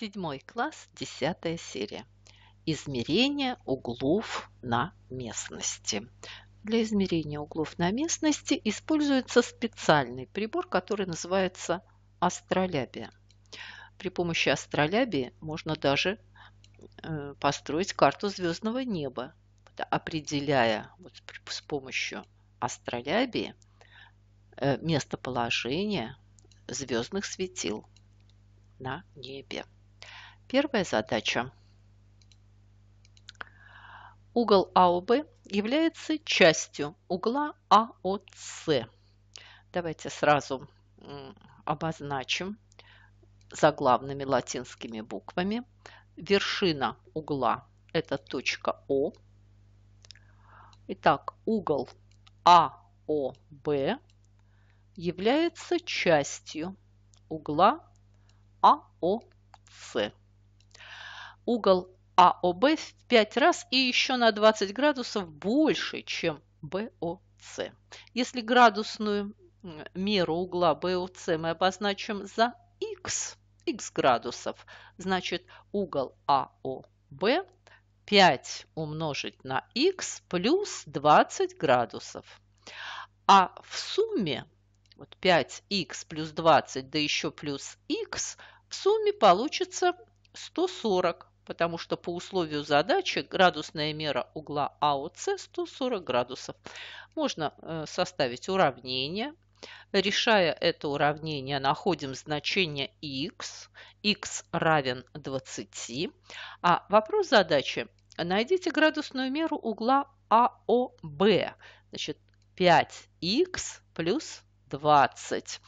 Седьмой класс, десятая серия. Измерение углов на местности. Для измерения углов на местности используется специальный прибор, который называется астролябия. При помощи астролябии можно даже э, построить карту звездного неба, определяя вот с помощью астролябии э, местоположение звездных светил на небе. Первая задача. Угол АОБ является частью угла АОС. Давайте сразу обозначим заглавными латинскими буквами. Вершина угла – это точка О. Итак, угол АОБ является частью угла АОС угол АОБ в 5 раз и еще на 20 градусов больше, чем БОС. Если градусную меру угла БОС мы обозначим за х, х градусов, значит угол АОБ 5 умножить на х плюс 20 градусов. А в сумме вот 5х плюс 20, да еще плюс х, в сумме получится 140 потому что по условию задачи градусная мера угла АОС 140 градусов. Можно э, составить уравнение. Решая это уравнение, находим значение х. Х равен 20. А вопрос задачи. Найдите градусную меру угла АОБ. Значит, 5х плюс 20.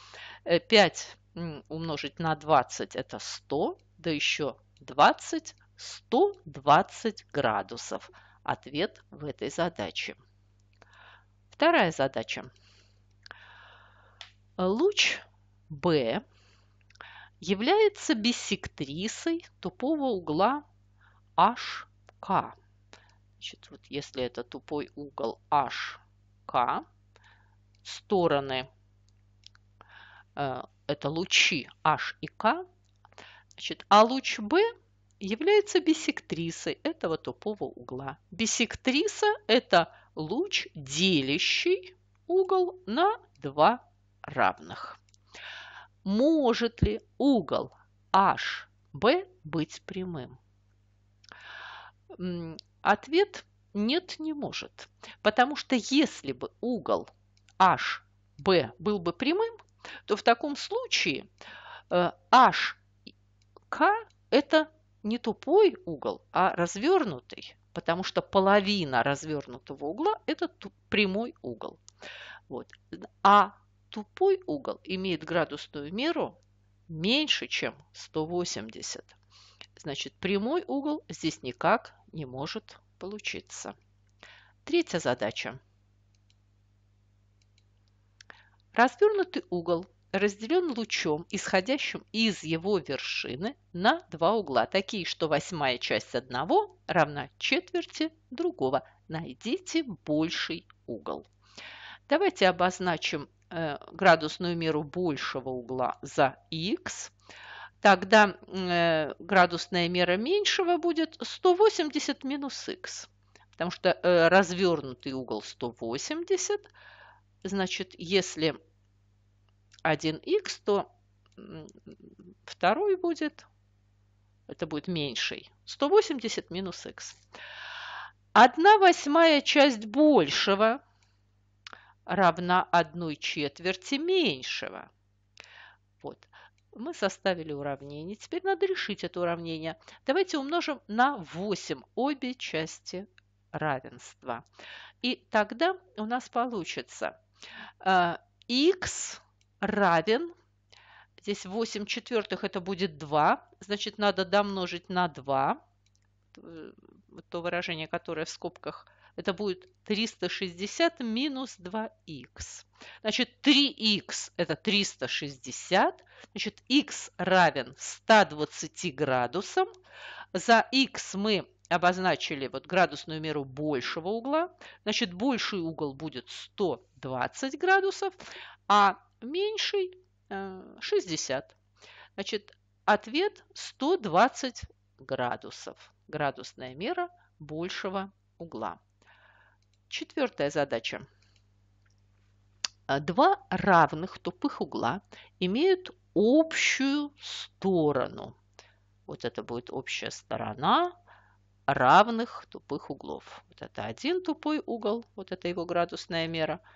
5 э, умножить на 20 – это 100, да еще 20 120 градусов. Ответ в этой задаче. Вторая задача. Луч B является биссектрисой тупого угла HK. Значит, вот если это тупой угол HK, стороны, э, это лучи H и K, значит, а луч B является бисектрисой этого тупого угла. Бисектриса – это луч, делящий угол на два равных. Может ли угол HB быть прямым? Ответ – нет, не может. Потому что если бы угол HB был бы прямым, то в таком случае э, HK – это не тупой угол, а развернутый, потому что половина развернутого угла – это прямой угол. Вот. А тупой угол имеет градусную меру меньше, чем 180. Значит, прямой угол здесь никак не может получиться. Третья задача. Развернутый угол разделен лучом, исходящим из его вершины на два угла, такие, что восьмая часть одного равна четверти другого. Найдите больший угол. Давайте обозначим э, градусную меру большего угла за х. Тогда э, градусная мера меньшего будет 180 минус х, потому что э, развернутый угол 180. Значит, если 1х, то второй будет, это будет меньший, 180 минус х. Одна восьмая часть большего равна одной четверти меньшего. Вот. Мы составили уравнение. Теперь надо решить это уравнение. Давайте умножим на 8 обе части равенства. И тогда у нас получится х э, равен, здесь 8 четвертых это будет 2, значит надо домножить на 2, э, то выражение, которое в скобках, это будет 360 минус 2х. Значит, 3х это 360, значит, х равен 120 градусам. За х мы обозначили вот градусную меру большего угла, значит, больший угол будет 120 градусов, а меньший 60. Э, Значит, ответ 120 градусов. Градусная мера большего угла. Четвертая задача. Два равных тупых угла имеют общую сторону. Вот это будет общая сторона равных тупых углов. Вот это один тупой угол, вот это его градусная мера –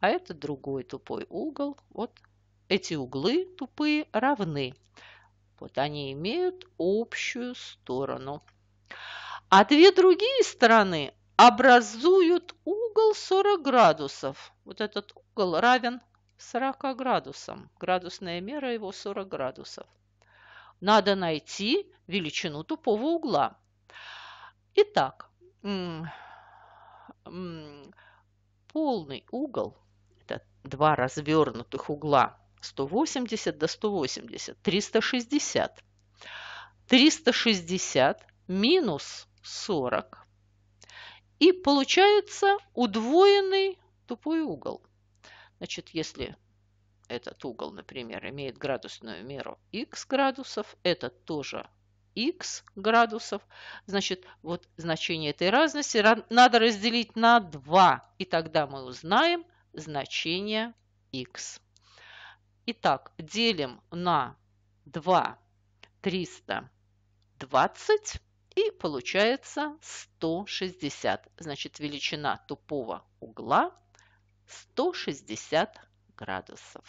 а это другой тупой угол. Вот эти углы тупые равны. Вот они имеют общую сторону. А две другие стороны образуют угол 40 градусов. Вот этот угол равен 40 градусам. Градусная мера его 40 градусов. Надо найти величину тупого угла. Итак, полный угол – два развернутых угла 180 до 180, 360. 360 минус 40. И получается удвоенный тупой угол. Значит, если этот угол, например, имеет градусную меру x градусов, этот тоже x градусов. Значит, вот значение этой разности надо разделить на 2, и тогда мы узнаем значение x. Итак, делим на 2 320 и получается 160. Значит, величина тупого угла 160 градусов.